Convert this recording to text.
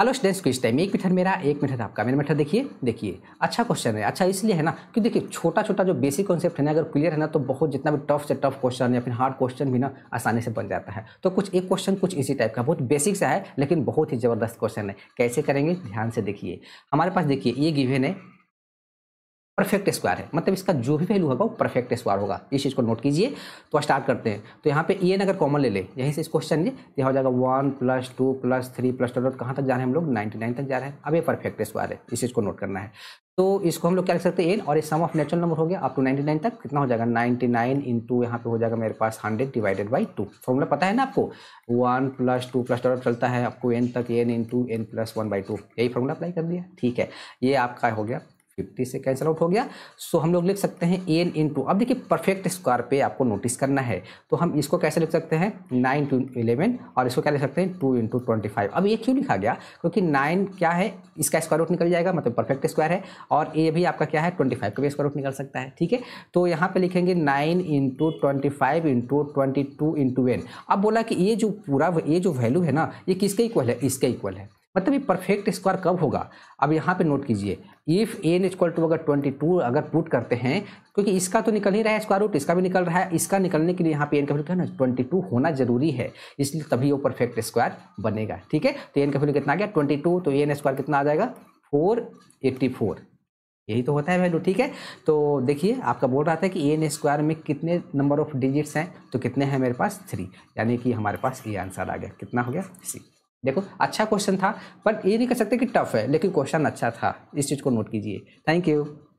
hello students quiz time एक meter मेरा एक मीटर आपका मेरा मीटर देखिए देखिए अच्छा क्वेश्चन है अच्छा इसलिए है ना कि देखिए छोटा छोटा जो बेसिक कॉन्सेप्ट है ना अगर क्लियर है ना तो बहुत जितना भी टफ से टफ क्वेश्चन या फिर हार्ड क्वेश्चन भी ना आसानी से बन जाता है तो कुछ एक क्वेश्चन कुछ इसी टाइप का बहुत बेसिक सा है लेकिन बहुत ही ज़बरदस्त क्वेश्चन है कैसे करेंगे ध्यान से देखिए हमारे पास देखिए ये गिवेन है परफेक्ट स्क्वायर है मतलब इसका जो भी वैल्यू होगा वो परफेक्ट स्क्वायर होगा इस चीज़ को नोट कीजिए तो स्टार्ट करते हैं तो यहाँ पे एन e अगर कॉमन ले ले यहीं से इस क्वेश्चन ये तो यह हो जाएगा one plus two plus three plus two कहाँ तक जा रहे हैं हम लोग नाइन्टी नाइन तक जा रहे हैं अब ये परफेक्ट स्क्वायर है इस चीज़ को नोट करना है तो इसको हम लोग क्या लिख सकते हैं एन और ये सम ऑफ नेचुरल नंबर हो गया अप टू नाइन्टी नाइन तक कितना हो जाएगा नाइन्टी नाइन इंटू यहाँ पे हो जाएगा मेरे पास hundred divided by two formula पता है ना आपको one plus two plus two चलता है आपको एन तक N into N plus one by two यही फॉर्मूला अप्लाई कर दिया ठीक है ये आपका हो गया फिफ्टी से कैंसिल आउट हो गया सो हम लोग लिख सकते हैं एन इन टू अब देखिए परफेक्ट स्क्वायर पे आपको नोटिस करना है तो हम इसको कैसे लिख सकते हैं नाइन टू इलेवन और इसको क्या लिख सकते हैं टू इंटू ट्वेंटी फाइव अब ये क्यों लिखा गया क्योंकि नाइन क्या है इसका स्क्वायर रूट निकल जाएगा मतलब परफेक्ट स्क्वायर है और ए भी आपका क्या है ट्वेंटी फाइव का भी स्क्वायर रूट निकल सकता है ठीक है तो यहाँ पर लिखेंगे nine into twenty five into twenty two into N अब बोला कि ये जो पूरा ये जो वैल्यू है ना ये किसके इक्वल है इसके इक्वल है मतलब ये परफेक्ट स्क्वायर कब होगा अब यहाँ पे नोट कीजिए इफ एन इजक्वल टू अगर ट्वेंटी टू अगर पुट करते हैं क्योंकि इसका तो निकल ही रहा है स्क्वायर रूट इसका भी निकल रहा है इसका निकलने के लिए यहाँ पे एन का वैल्यू तो क्या ना ट्वेंटी टू होना जरूरी है इसलिए तभी वो परफेक्ट स्क्वायर बनेगा ठीक है तो एन का वैल्यू कितना आ गया ट्वेंटी टू तो एन स्क्वायर कितना आ जाएगा फोर एट्टी फोर यही तो होता है वैल्यू ठीक है तो देखिए आपका बोल रहा था कि एन स्क्वायर में कितने नंबर ऑफ डिजिट्स हैं तो कितने हैं मेरे पास थ्री यानी कि हमारे पास ये आंसर आ गया कितना हो गया सी देखो अच्छा क्वेश्चन था बट ये नहीं कह सकते कि टफ है लेकिन क्वेश्चन अच्छा था इस चीज़ को नोट कीजिए थैंक यू